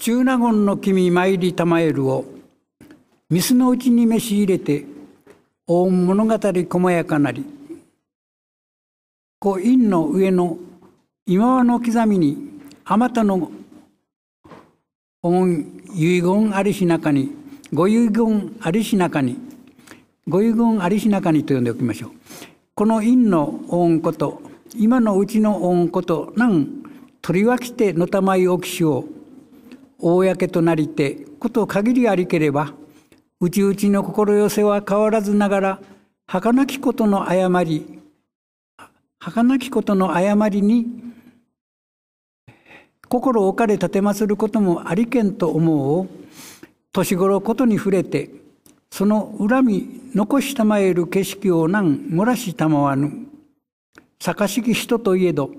中納言の君参りたまえるを水のうちに召し入れて大物語細やかなり古院の上の今和の刻みにあまたの恩遺言ありしなかにご遺言ありしなかにご遺言ありしなかにと呼んでおきましょうこの院の恩こと今のうちの恩ことなん取り分けてのたまいおきしを公となりてこと限りありければ内々の心寄せは変わらずながら儚きことの誤り儚きことの誤りに心置かれ立てまることもありけんと思うを年頃ことに触れてその恨み残したまえる景色をなん漏らしたまわぬ坂しき人といえど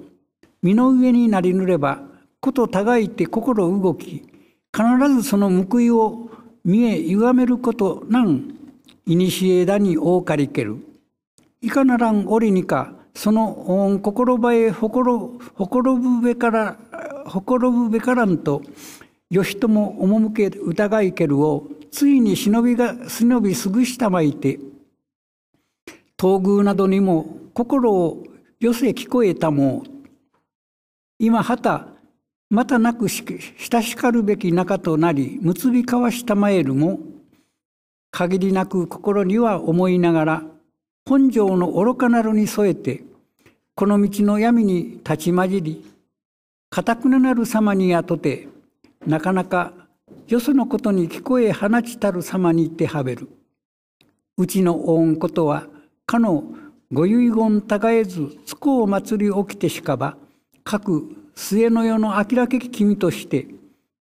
身の上になりぬればこと互いて心動き必ずその報いを見え歪めることなん古だに多かりけるいかならん折にかその心場へほころほころぶべからほころぶべからんと義朝赴け疑いけるをついに忍びが忍びすぐしたまいて東宮などにも心を寄せ聞こえたも今はたまたなくし親しかるべき仲となり結び交わしたまえるも限りなく心には思いながら本性の愚かなるに添えてこの道の闇に立ち混じりかたくななる様に雇てなかなかよそのことに聞こえ放ちたる様に手はべるうちの恩ことはかのご遺言たがえずつこを祭り起きてしかば各末の世の明らけき君として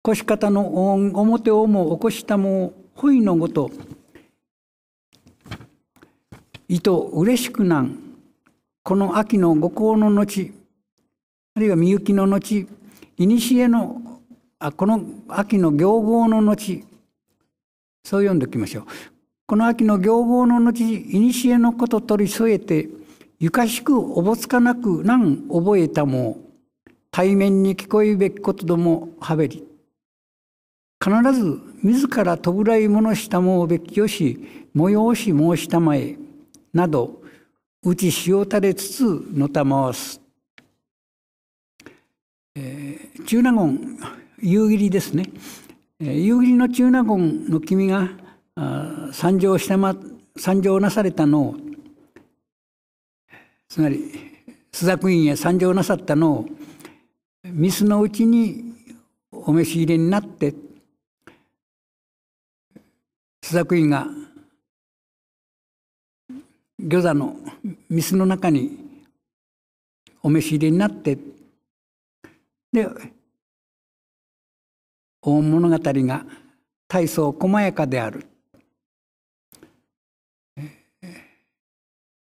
腰方の表をも起こしたもほいのごといと嬉しくなんこの秋の五行の後あるいはみゆきの後いにしえのあこの秋の行合の後そう読んでおきましょうこの秋の行合の後いにしえのこと取り添えてゆかしくおぼつかなくなん覚えたも対面に聞こえべきことどもはべり必ず自らとらいものしたもうべきよし催し申したまえなどうち塩たれつつのたまわす、えー、中納言夕霧ですね、えー、夕霧の中納言の君が参上した、ま、参上なされたのをつまり朱雀院へ参上なさったのをミスのうちにお召し入れになって朱作院が魚座のミスの中にお召し入れになってで大物語が大層細やかである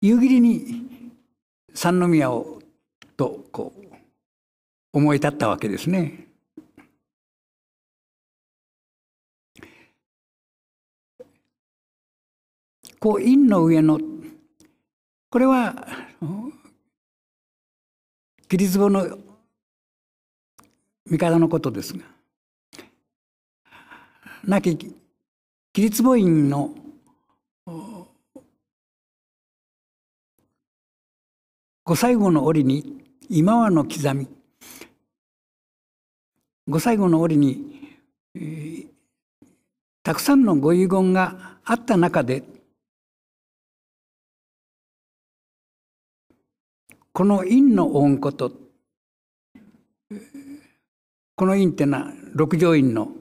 夕霧に三宮をとこう思い立ったわけですね。こう陰の上のこれはキ壺スの味方のことですが亡きキ壺院のご最後の折に今はの刻みご最後の折に、えー、たくさんのご遺言があった中でこの院の恩ことこの院ってのは六条院の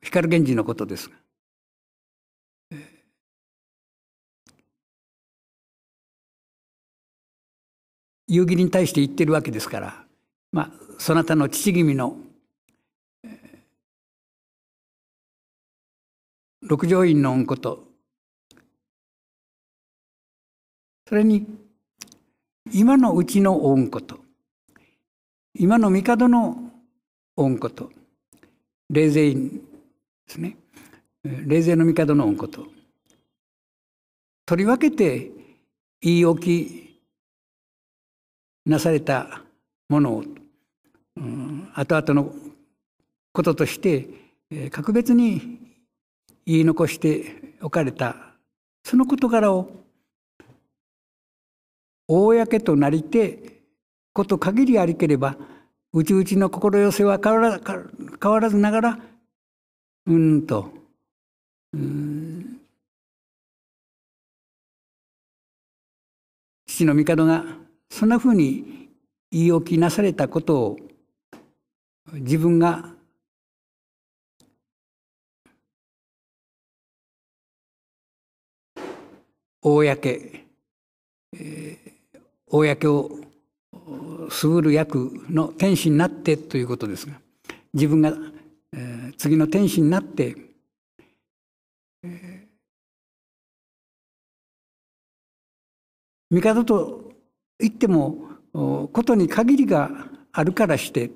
光源氏のことですが夕霧に対して言ってるわけですからまあ、そなたの父君の六条院の恩ことそれに今のうちの恩こと今の帝の恩こと冷勢院ですね冷静の帝の恩こと取り分けて言い置きなされたものをうん、後々のこととして、えー、格別に言い残しておかれたその事柄を公となりてこと限りありければうちうちの心寄せは変わら変わらずながらうんと父の帝がそんなふうに言い置きなされたことを自分が公、えー、公を優る役の天使になってということですが自分が、えー、次の天使になって、えー、帝と言ってもことに限りがあるからして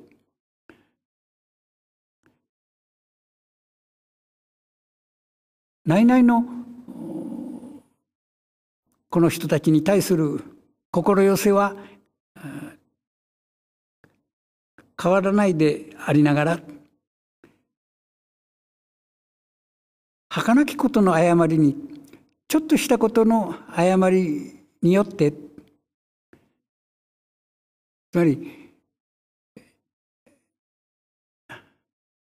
内々のこの人たちに対する心寄せは変わらないでありながら儚きことの誤りにちょっとしたことの誤りによってつまり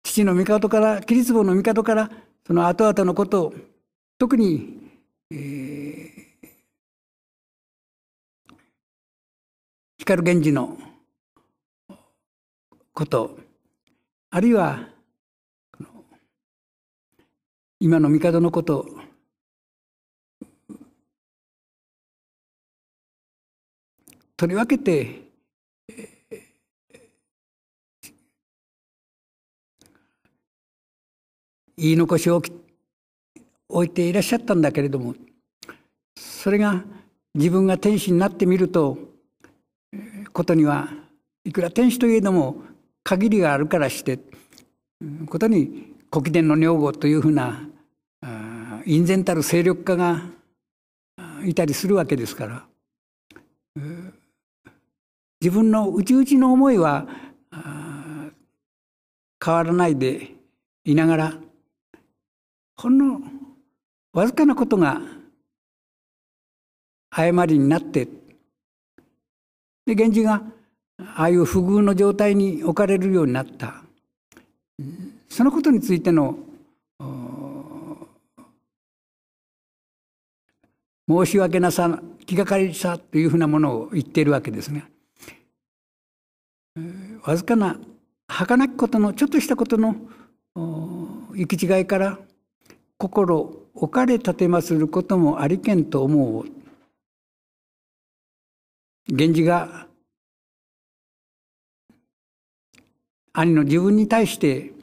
父の帝から桐壺の帝からその後々のことを特に、えー、光源氏のことあるいは今の帝のこと取り分けて言い残しを置いていらっしゃったんだけれどもそれが自分が天使になってみるとことにはいくら天使といえども限りがあるからしてことに古貴殿の女房というふうな隠然たる勢力家がいたりするわけですから自分の内々の思いは変わらないでいながらこのわずかなことが誤りになってで源氏がああいう不遇の状態に置かれるようになったそのことについての申し訳なさ気がかりさというふうなものを言っているわけですが、わずかな儚きことのちょっとしたことの行き違いから心置かれ立てますることもありけんと思う。源氏が兄の自分に対して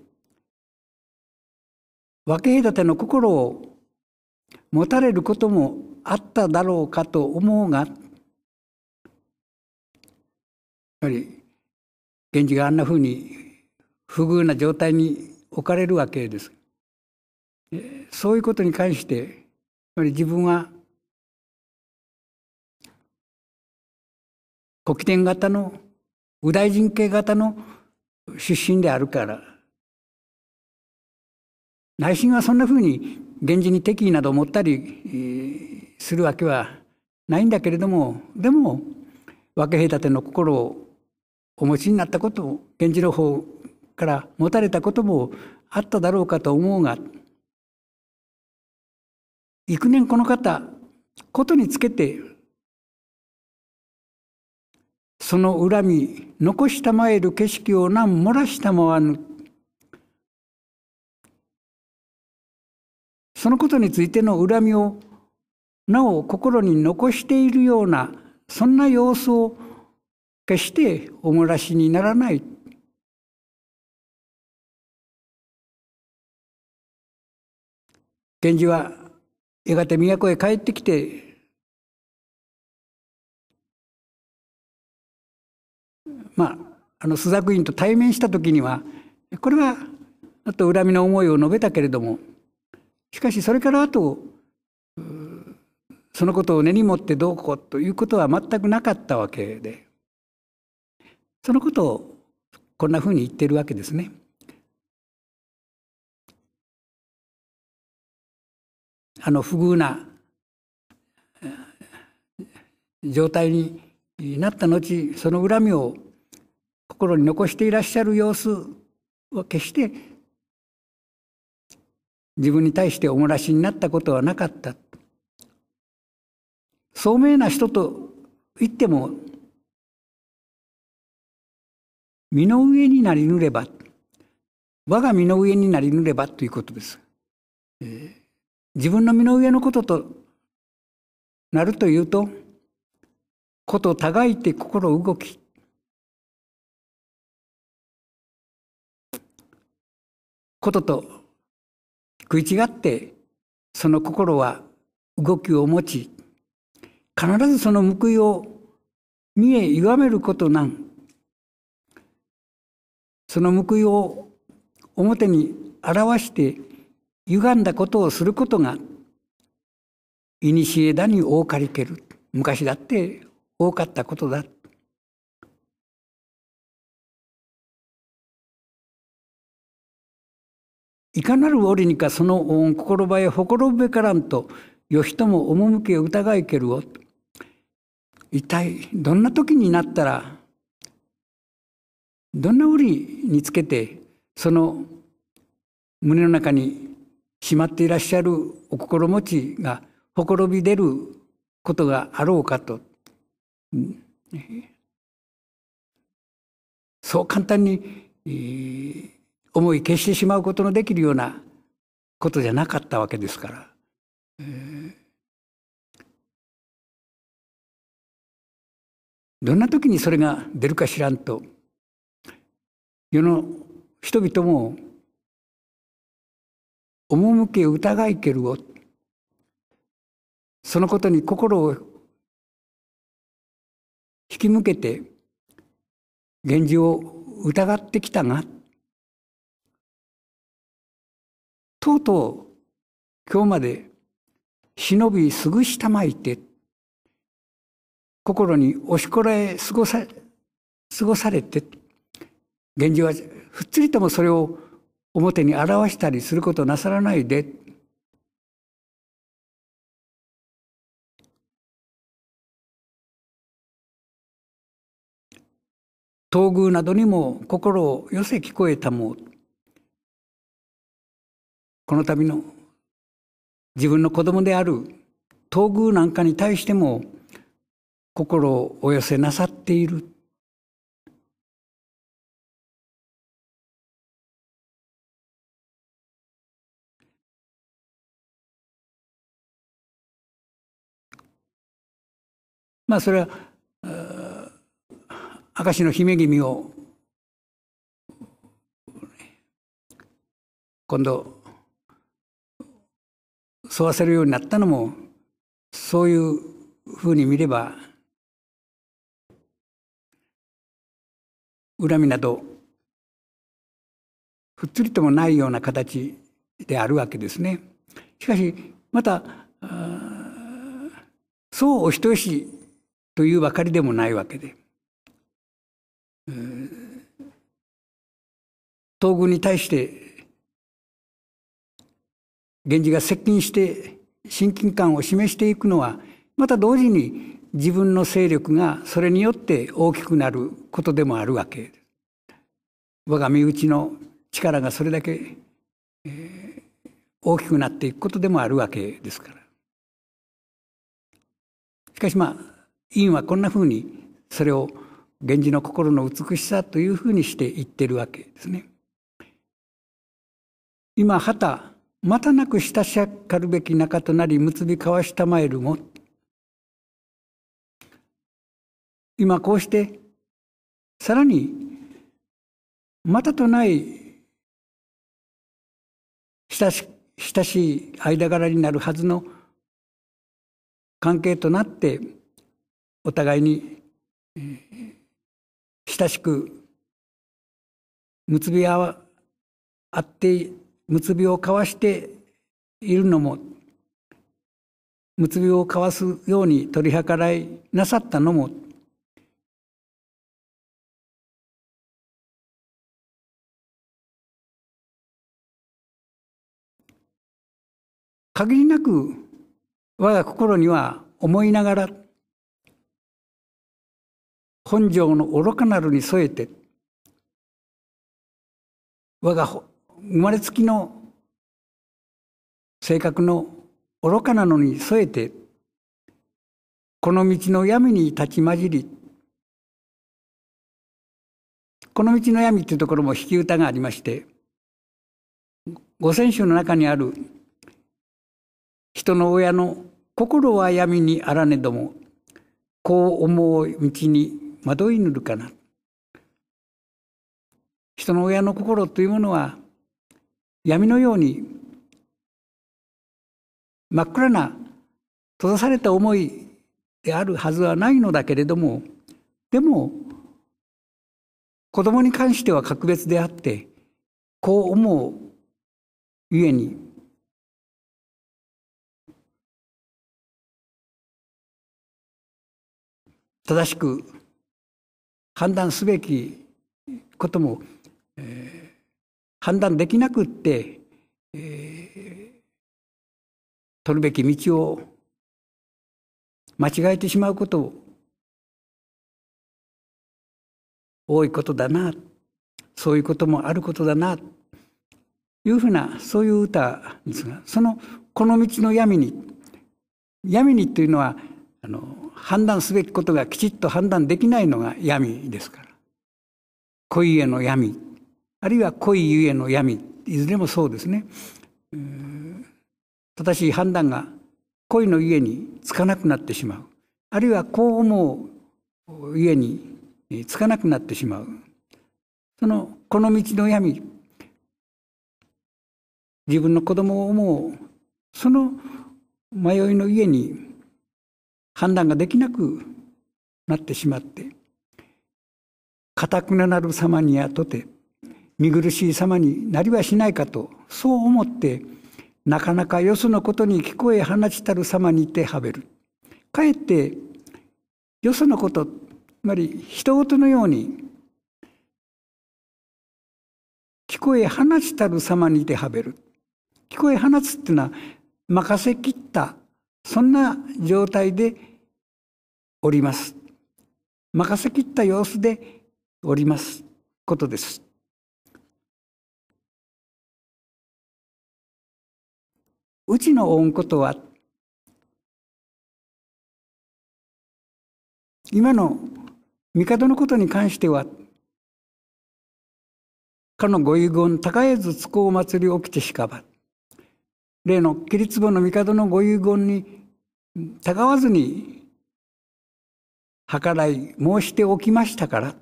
分け隔ての心を持たれることもあっただろうかと思うがやはり源氏があんなふうに不遇な状態に置かれるわけです。そういうことに関して、つまり自分は、古希点型の、右大臣系型の出身であるから、内心はそんなふうに源氏に敵意などを持ったりするわけはないんだけれども、でも、分け隔ての心をお持ちになったことを源氏の方から持たれたこともあっただろうかと思うが幾年この方ことにつけてその恨み残したまえる景色を何漏らしたまわぬそのことについての恨みをなお心に残しているようなそんな様子を決してお漏らしにならない源氏はやがて都へ帰ってきて、まあ、あの、朱雀院と対面した時には、これは、あと恨みの思いを述べたけれども、しかしそれからあと、そのことを根に持ってどうこうということは全くなかったわけで、そのことをこんなふうに言ってるわけですね。あの不遇な状態になった後その恨みを心に残していらっしゃる様子は決して自分に対しておもらしになったことはなかった聡明な人と言っても身の上になりぬれば我が身の上になりぬればということです。えー自分の身の上のこととなるというと、ことたがいて心動き。ことと食い違って、その心は動きを持ち、必ずその報いを見え歪めることなん。その報いを表に表して歪んだことをすることが古だに多かりける昔だって多かったことだいかなる折にかその心ばえ誇るべからんと義とも趣を疑いけるを一体どんな時になったらどんな折につけてその胸の中にしまっていらっしゃるお心持ちがほころび出ることがあろうかと、そう簡単に、えー、思い消してしまうことのできるようなことじゃなかったわけですから。えー、どんな時にそれが出るか知らんと世の人々も赴け疑いけるをそのことに心を引き向けて源氏を疑ってきたがとうとう今日まで忍びすぐしたまいて心に押しこらえ過ごさ過ごされて源氏はふっつりともそれを表に表したりすることなさらないで東宮などにも心を寄せ聞こえたもこの度の自分の子供である東宮なんかに対しても心をお寄せなさっているまあそれは明石の姫君を今度沿わせるようになったのもそういうふうに見れば恨みなどふっつりともないような形であるわけですね。しかしまたそうお人よしというばかりでもないわけで東軍に対して源氏が接近して親近感を示していくのはまた同時に自分の勢力がそれによって大きくなることでもあるわけです。我が身内の力がそれだけ、えー、大きくなっていくことでもあるわけですから。しかしまあ院はこんなふうにそれを源氏の心の美しさというふうにして言ってるわけですね。今旗またなく親しかるべき仲となり結び交わしたまえるも今こうしてさらにまたとない親し親しい間柄になるはずの関係となってお互いに親しく結び合わあって結びを交わしているのも結びを交わすように取り計らいなさったのも限りなく我が心には思いながら本庄の愚かなるに添えて我が生まれつきの性格の愚かなのに添えてこの道の闇に立ち混じりこの道の闇っていうところも引き歌がありまして五千首の中にある人の親の心は闇にあらねどもこう思う道に惑いぬるかな。人の親の心というものは闇のように真っ暗な閉ざされた思いであるはずはないのだけれどもでも子供に関しては格別であってこう思うゆえに正しく判断すべきことも、えー、判断できなくって、えー、取るべき道を間違えてしまうこと多いことだなそういうこともあることだないうふうなそういう歌ですがそのこの道の闇に闇にというのはあの判断すべきことがきちっと判断できないのが闇ですから恋への闇あるいは恋ゆえの闇いずれもそうですね正しい判断が恋のゆえにつかなくなってしまうあるいはこう思うゆえにつかなくなってしまうそのこの道の闇自分の子供を思うその迷いの家に判断ができなくなってしまってかたくななる様に雇とて見苦しい様になりはしないかとそう思ってなかなかよそのことに聞こえ放ちたる様にてはべるかえってよそのことつまり人事のように聞こえ放ちたる様にてはべる聞こえ放つっていうのは任せきったそんな状態でおります任せきった様子でおりますことですうちの恩ことは今の帝のことに関してはかのご遺言高えずつこ祭り起きてしかば例の桐壺の帝のご遺言にたがわずに計らい申しておきましたから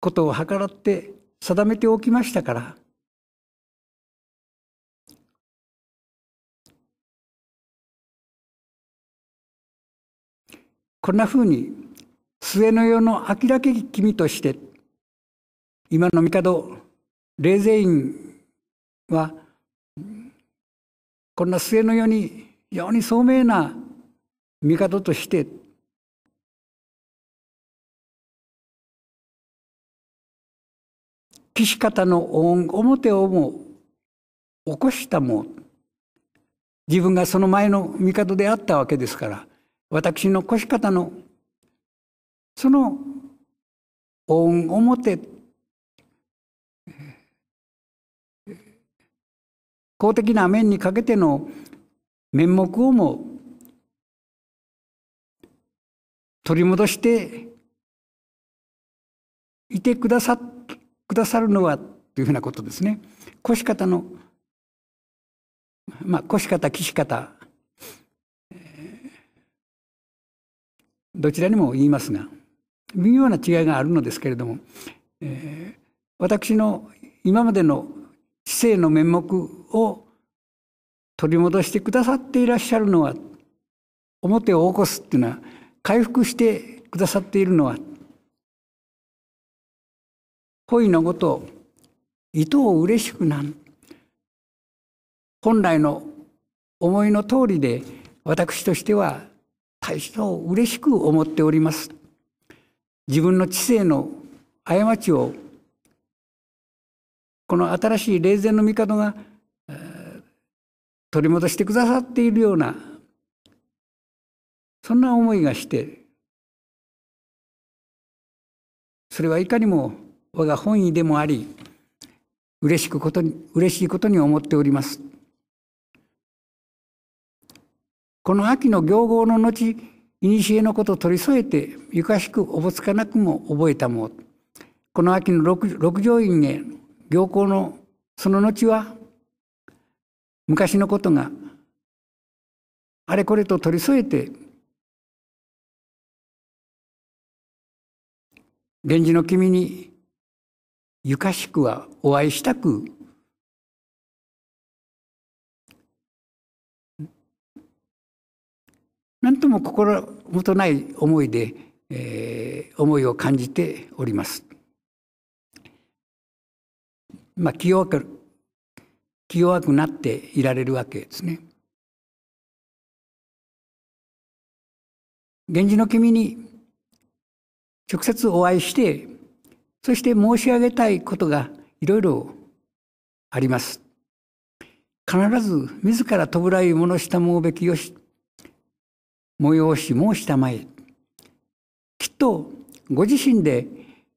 ことを計らって定めておきましたからこんなふうに末の世の明らけき君として今の帝霊禅院はこんな末の世に非常に聡明な帝として岸方の恩表をも起こしたも自分がその前の帝であったわけですから私の越方のその恩表公的な面にかけての面目をも取り戻していてくださくださるのはというふうなことですね。腰方の、まあ、腰方、岸方、どちらにも言いますが、微妙な違いがあるのですけれども、えー、私の今までの知性の面目を取り戻してくださっていらっしゃるのは表を起こすっていうのは回復してくださっているのは恋のごといとを嬉しくなん本来の思いの通りで私としては大した嬉しく思っております自分の知性の過ちをこの新しい霊前の帝が取り戻してくださっているようなそんな思いがしてそれはいかにも我が本意でもあり嬉しくことに嬉しいことに思っておりますこの秋の行合の後古のことを取り添えてゆかしくおぼつかなくも覚えたもこの秋の六条院へ行幸のその後は昔のことがあれこれと取り添えて源氏の君にゆかしくはお会いしたく何とも心もとない思いで、えー、思いを感じております。まあ、気弱く気弱くなっていられるわけですね。源氏の君に直接お会いしてそして申し上げたいことがいろいろあります。必ず自ら弔い物したもうべきよし催し申したまえきっとご自身で、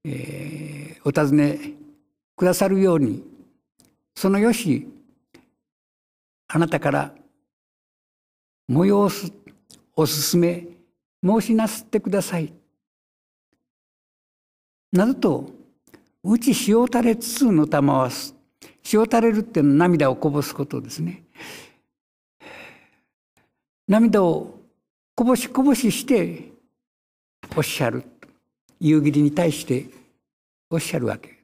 えー、お尋ねくださるようにそのよしあなたから催すおすすめ申しなすってください。などとうち塩垂れつつのたまわす塩垂れるっていうのは涙をこぼすことですね。涙をこぼしこぼししておっしゃる夕霧に対しておっしゃるわけ。